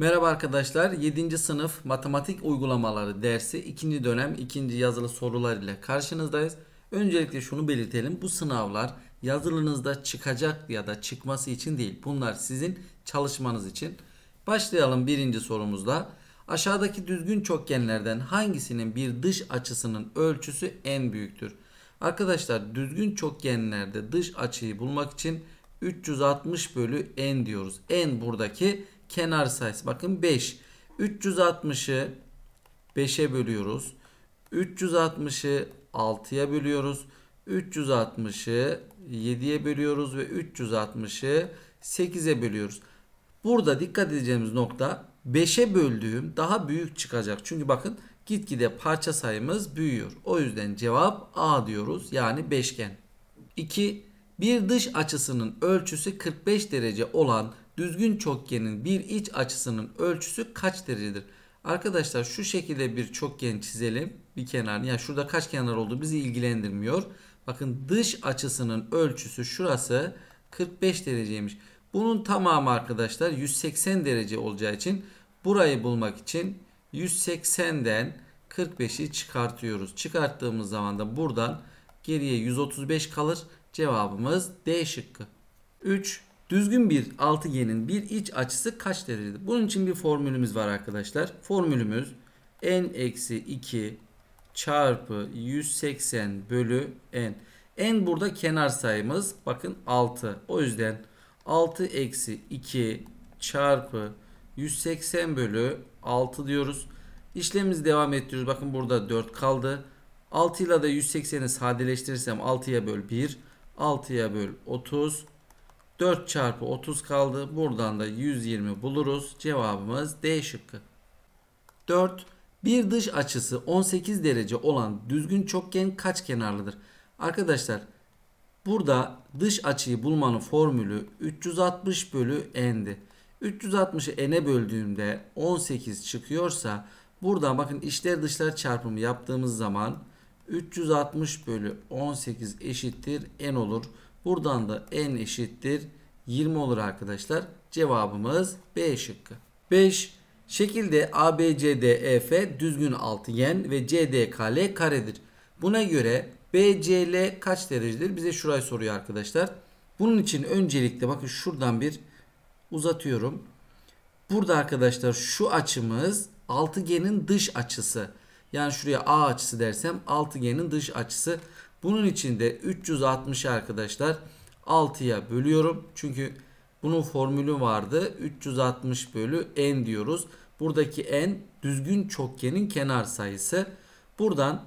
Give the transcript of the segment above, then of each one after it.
Merhaba arkadaşlar. 7. sınıf matematik uygulamaları dersi 2. dönem 2. yazılı sorular ile karşınızdayız. Öncelikle şunu belirtelim. Bu sınavlar yazılınızda çıkacak ya da çıkması için değil. Bunlar sizin çalışmanız için. Başlayalım birinci sorumuzla. Aşağıdaki düzgün çokgenlerden hangisinin bir dış açısının ölçüsü en büyüktür? Arkadaşlar düzgün çokgenlerde dış açıyı bulmak için 360 bölü n diyoruz. n buradaki kenar sayısı. Bakın 5. 360'ı 5'e bölüyoruz. 360'ı 6'ya bölüyoruz. 360'ı 7'ye bölüyoruz ve 360'ı 8'e bölüyoruz. Burada dikkat edeceğimiz nokta 5'e böldüğüm daha büyük çıkacak. Çünkü bakın gitgide parça sayımız büyüyor. O yüzden cevap A diyoruz. Yani beşgen. 2. Bir dış açısının ölçüsü 45 derece olan düzgün çokgenin bir iç açısının ölçüsü kaç derecedir? Arkadaşlar şu şekilde bir çokgen çizelim. Bir kenar. Yani şurada kaç kenar oldu bizi ilgilendirmiyor. Bakın dış açısının ölçüsü şurası 45 dereceymiş. Bunun tamamı arkadaşlar 180 derece olacağı için burayı bulmak için 180'den 45'i çıkartıyoruz. Çıkarttığımız zaman da buradan geriye 135 kalır. Cevabımız D şıkkı. 3 Düzgün bir altıgenin bir iç açısı kaç derecedir? Bunun için bir formülümüz var arkadaşlar. Formülümüz n eksi 2 çarpı 180 bölü n. n burada kenar sayımız bakın 6. O yüzden 6 eksi 2 çarpı 180 bölü 6 diyoruz. İşlemimizi devam ettiriyoruz. Bakın burada 4 kaldı. 6 ile de 180'i sadeleştirirsem 6'ya böl 1. 6'ya böl 30. 4 çarpı 30 kaldı. Buradan da 120 buluruz. Cevabımız D şıkkı. 4. Bir dış açısı 18 derece olan düzgün çokgen kaç kenarlıdır? Arkadaşlar burada dış açıyı bulmanın formülü 360 bölü n'di. 360'ı n'e böldüğümde 18 çıkıyorsa buradan bakın içler dışlar çarpımı yaptığımız zaman 360 bölü 18 eşittir n olur. Buradan da n eşittir 20 olur arkadaşlar. Cevabımız B şıkkı. 5. Şekilde ABCDEF düzgün altıgen ve CDKL karedir. Buna göre BCL kaç derecedir? Bize şurayı soruyor arkadaşlar. Bunun için öncelikle bakın şuradan bir uzatıyorum. Burada arkadaşlar şu açımız altıgenin dış açısı. Yani şuraya A açısı dersem altıgenin dış açısı. Bunun için de 360 arkadaşlar 6'ya bölüyorum. Çünkü bunun formülü vardı. 360 bölü n diyoruz. Buradaki n düzgün çokgenin kenar sayısı. Buradan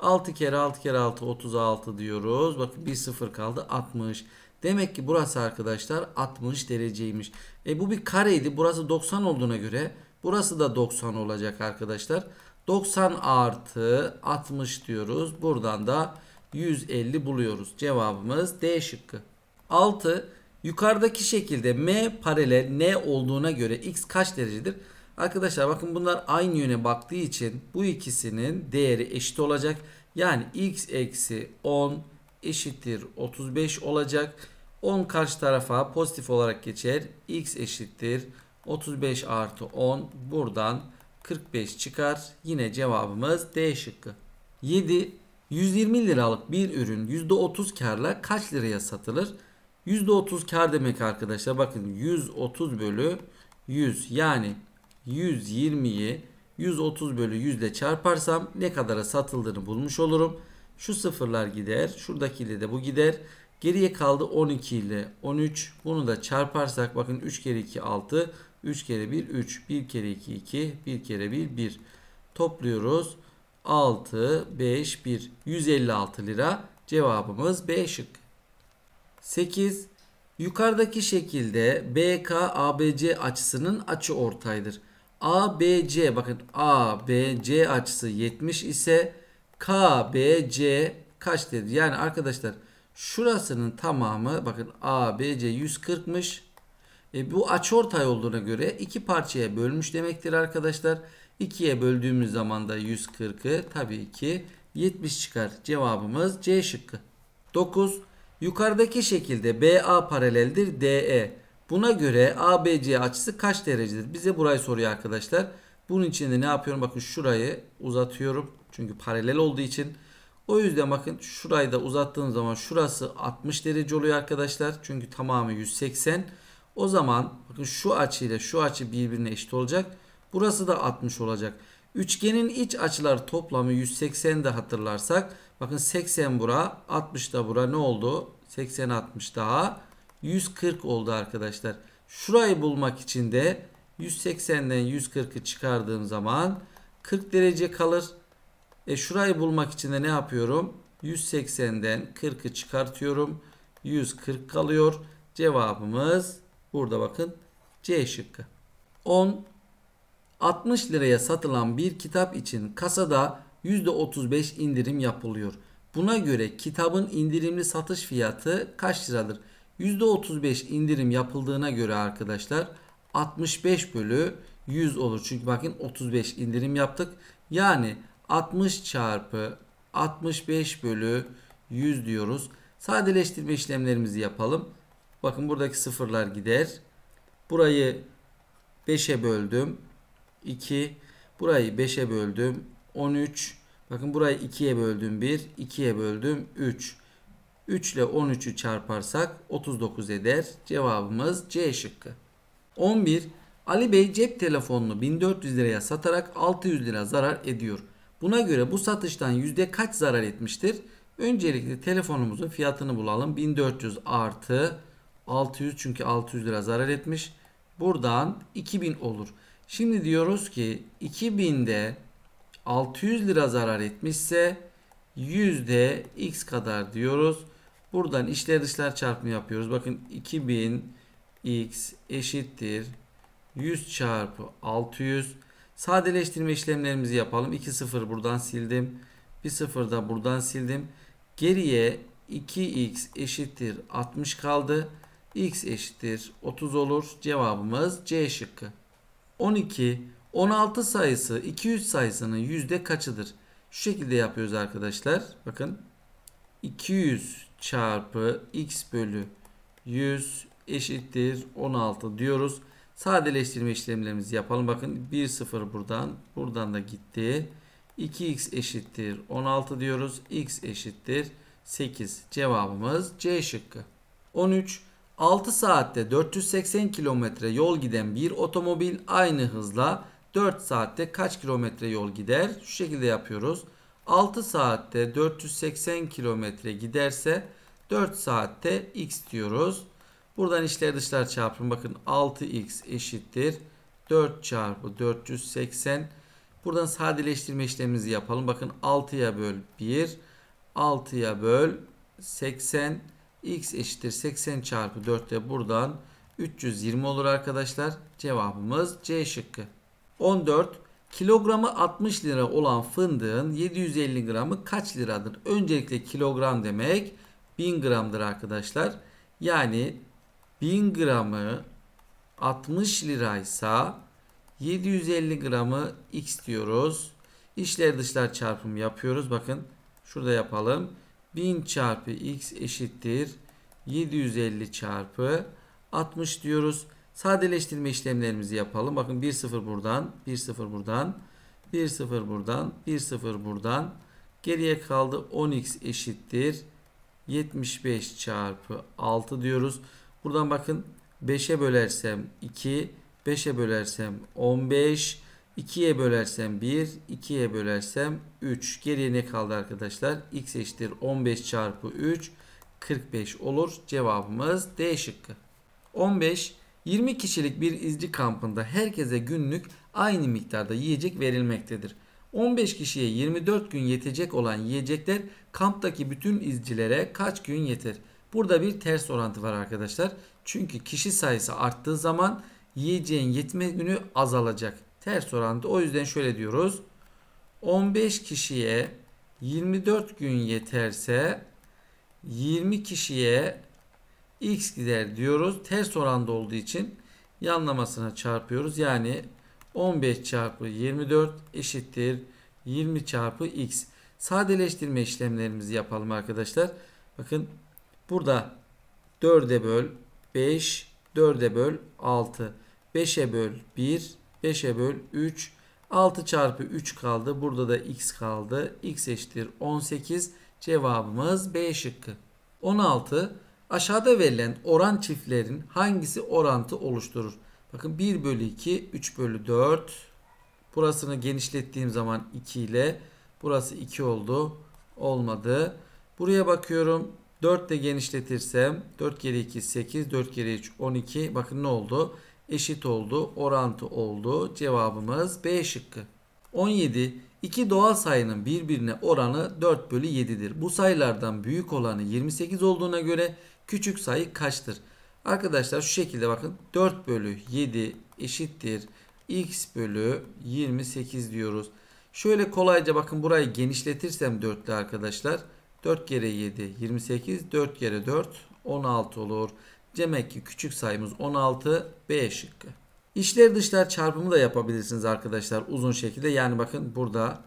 6 kere 6 kere 6 36 diyoruz. Bakın bir sıfır kaldı 60. Demek ki burası arkadaşlar 60 dereceymiş. E bu bir kareydi. Burası 90 olduğuna göre burası da 90 olacak arkadaşlar. 90 artı 60 diyoruz. Buradan da 150 buluyoruz. Cevabımız D şıkkı. 6 yukarıdaki şekilde m paralel n olduğuna göre x kaç derecedir? Arkadaşlar bakın bunlar aynı yöne baktığı için bu ikisinin değeri eşit olacak. Yani x eksi 10 eşittir 35 olacak. 10 karşı tarafa pozitif olarak geçer. x eşittir 35 artı 10 buradan 45 çıkar. Yine cevabımız D şıkkı. 7. 120 liralık bir ürün %30 karla kaç liraya satılır? %30 kar demek arkadaşlar. Bakın 130 bölü 100 yani 120'yi 130 bölü 100 ile çarparsam ne kadara satıldığını bulmuş olurum. Şu sıfırlar gider. Şuradaki ile de bu gider. Geriye kaldı 12 ile 13. Bunu da çarparsak bakın 3 kere 2 6. 3 kere 1 3. 1 kere 2 2. 1 kere 1 1. Topluyoruz. 6 5 1. 156 lira. Cevabımız B şıkkı. 8. Yukarıdaki şekilde BK ABC açısının açı ortaydır. ABC bakın ABC açısı 70 ise KBC kaç dedi? Yani arkadaşlar şurasının tamamı bakın ABC 140'mış. E, bu açıortay olduğuna göre iki parçaya bölmüş demektir arkadaşlar. 2'ye böldüğümüz zaman da 140'ı tabii ki 70 çıkar. Cevabımız C şıkkı. 9 Yukarıdaki şekilde BA paraleldir DE. Buna göre ABC açısı kaç derecedir? Bize burayı soruyor arkadaşlar. Bunun için de ne yapıyorum? Bakın şurayı uzatıyorum. Çünkü paralel olduğu için. O yüzden bakın şurayı da uzattığım zaman şurası 60 derece oluyor arkadaşlar. Çünkü tamamı 180. O zaman bakın şu açıyla şu açı birbirine eşit olacak. Burası da 60 olacak. Üçgenin iç açıları toplamı 180 de hatırlarsak. Bakın 80 bura 60 da bura ne oldu? 80 60 daha 140 oldu arkadaşlar. Şurayı bulmak için de 180'den 140'ı çıkardığım zaman 40 derece kalır. E şurayı bulmak için de ne yapıyorum? 180'den 40'ı çıkartıyorum. 140 kalıyor. Cevabımız burada bakın C şıkkı. 10 60 liraya satılan bir kitap için kasada %35 indirim yapılıyor. Buna göre kitabın indirimli satış fiyatı kaç liradır? %35 indirim yapıldığına göre arkadaşlar 65 bölü 100 olur. Çünkü bakın 35 indirim yaptık. Yani 60 çarpı 65 bölü 100 diyoruz. Sadeleştirme işlemlerimizi yapalım. Bakın buradaki sıfırlar gider. Burayı 5'e böldüm. 2. Burayı 5'e böldüm. 13. Bakın burayı 2'ye böldüm 1. 2'ye böldüm 3. 3 ile 13'ü çarparsak 39 eder. Cevabımız C şıkkı. 11. Ali Bey cep telefonunu 1400 liraya satarak 600 lira zarar ediyor. Buna göre bu satıştan yüzde kaç zarar etmiştir? Öncelikle telefonumuzun fiyatını bulalım. 1400 artı 600 çünkü 600 lira zarar etmiş. Buradan 2000 olur. Şimdi diyoruz ki 2000'de 600 lira zarar etmişse yüzde x kadar diyoruz. Buradan içler dışlar çarpımı yapıyoruz. Bakın 2000 x eşittir 100 çarpı 600. Sadeleştirme işlemlerimizi yapalım. 2 sıfır buradan sildim. 1 sıfır da buradan sildim. Geriye 2x eşittir 60 kaldı. x eşittir 30 olur. Cevabımız C şıkkı. 12, 16 sayısı 200 sayısının yüzde kaçıdır? Şu şekilde yapıyoruz arkadaşlar. Bakın 200 çarpı x bölü 100 eşittir 16 diyoruz. Sadeleştirme işlemlerimizi yapalım. Bakın 1 0 buradan buradan da gitti. 2x eşittir 16 diyoruz. x eşittir 8 cevabımız C şıkkı. 13 6 saatte 480 kilometre yol giden bir otomobil aynı hızla 4 saatte kaç kilometre yol gider? Şu şekilde yapıyoruz. 6 saatte 480 kilometre giderse 4 saatte x diyoruz. Buradan içler dışlar çarpın. Bakın 6x eşittir. 4 çarpı 480. Buradan sadeleştirme işlemimizi yapalım. Bakın 6'ya böl 1. 6'ya böl 80 x eşittir 80 çarpı 4 de buradan 320 olur arkadaşlar. Cevabımız C şıkkı. 14. Kilogramı 60 lira olan fındığın 750 gramı kaç liradır? Öncelikle kilogram demek 1000 gramdır arkadaşlar. Yani 1000 gramı 60 liraysa 750 gramı x diyoruz. İçler dışlar çarpımı yapıyoruz. Bakın şurada yapalım. 1000 çarpı x eşittir 750 çarpı 60 diyoruz. Sadeleştirme işlemlerimizi yapalım. Bakın 1 0 buradan, 1 0 buradan, 1 0 buradan, 1 0 buradan. Geriye kaldı 10x eşittir 75 çarpı 6 diyoruz. Buradan bakın 5'e bölersem 2, 5'e bölersem 15, 2'ye bölersem 1, 2'ye bölersem 3. Geriye ne kaldı arkadaşlar? x eşittir 15 çarpı 3 45 olur. Cevabımız D şıkkı. 15. 20 kişilik bir izci kampında herkese günlük aynı miktarda yiyecek verilmektedir. 15 kişiye 24 gün yetecek olan yiyecekler kamptaki bütün izcilere kaç gün yeter? Burada bir ters orantı var arkadaşlar. Çünkü kişi sayısı arttığı zaman yiyeceğin yetme günü azalacak. Ters orantı o yüzden şöyle diyoruz. 15 kişiye 24 gün yeterse 20 kişiye x gider diyoruz. Ters oranda olduğu için yanlamasına çarpıyoruz. Yani 15 çarpı 24 eşittir 20 çarpı x. Sadeleştirme işlemlerimizi yapalım arkadaşlar. Bakın burada 4'e böl 5, 4'e böl 6, 5'e böl 1, 5'e böl 3, 6 çarpı 3 kaldı. Burada da x kaldı. x eşittir 18. 18. Cevabımız B şıkkı. 16. Aşağıda verilen oran çiftlerin hangisi orantı oluşturur? Bakın 1 bölü 2, 3 bölü 4. Burasını genişlettiğim zaman 2 ile. Burası 2 oldu. Olmadı. Buraya bakıyorum. 4 de genişletirsem 4 kere 2 8 4 kere 3 12 bakın ne oldu? Eşit oldu orantı oldu cevabımız B şıkkı. 17 İki doğal sayının birbirine oranı 4 bölü 7'dir. Bu sayılardan büyük olanı 28 olduğuna göre küçük sayı kaçtır? Arkadaşlar şu şekilde bakın 4 bölü 7 eşittir x bölü 28 diyoruz. Şöyle kolayca bakın burayı genişletirsem 4'lü arkadaşlar. 4 kere 7 28 4 kere 4 16 olur. Demek ki küçük sayımız 16 B şıkkı. İçler dışlar çarpımı da yapabilirsiniz arkadaşlar uzun şekilde. Yani bakın burada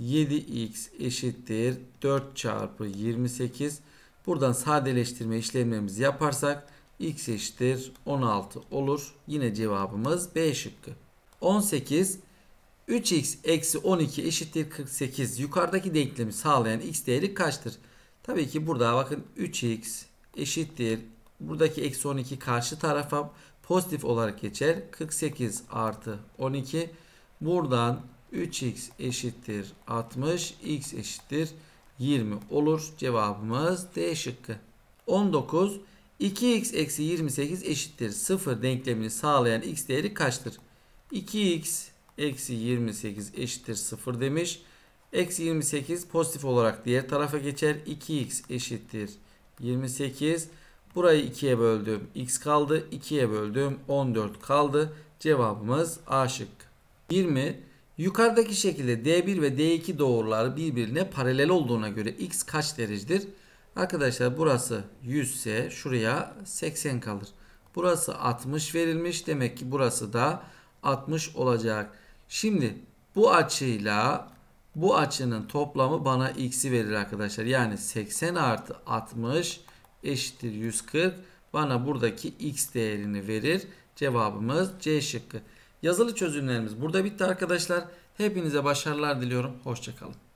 7x eşittir 4 çarpı 28. Buradan sadeleştirme işlemlerimizi yaparsak x eşittir 16 olur. Yine cevabımız B şıkkı. 18 3x eksi 12 eşittir 48. Yukarıdaki denklemi sağlayan x değeri kaçtır? Tabii ki burada bakın 3x eşittir. Buradaki eksi 12 karşı tarafa pozitif olarak geçer. 48 artı 12. Buradan 3x eşittir 60. x eşittir 20 olur. Cevabımız D şıkkı. 19. 2x eksi 28 eşittir 0 denklemini sağlayan x değeri kaçtır? 2x eksi 28 eşittir 0 demiş. Eksi 28 pozitif olarak diğer tarafa geçer. 2x eşittir 28. Burayı 2'ye böldüm. X kaldı. 2'ye böldüm. 14 kaldı. Cevabımız A şık. 20. Yukarıdaki şekilde D1 ve D2 doğruları birbirine paralel olduğuna göre X kaç derecedir? Arkadaşlar burası 100 ise şuraya 80 kalır. Burası 60 verilmiş. Demek ki burası da 60 olacak. Şimdi bu açıyla bu açının toplamı bana x'i verir arkadaşlar. Yani 80 artı 60 eşittir 140. Bana buradaki x değerini verir. Cevabımız C şıkkı. Yazılı çözümlerimiz burada bitti arkadaşlar. Hepinize başarılar diliyorum. Hoşçakalın.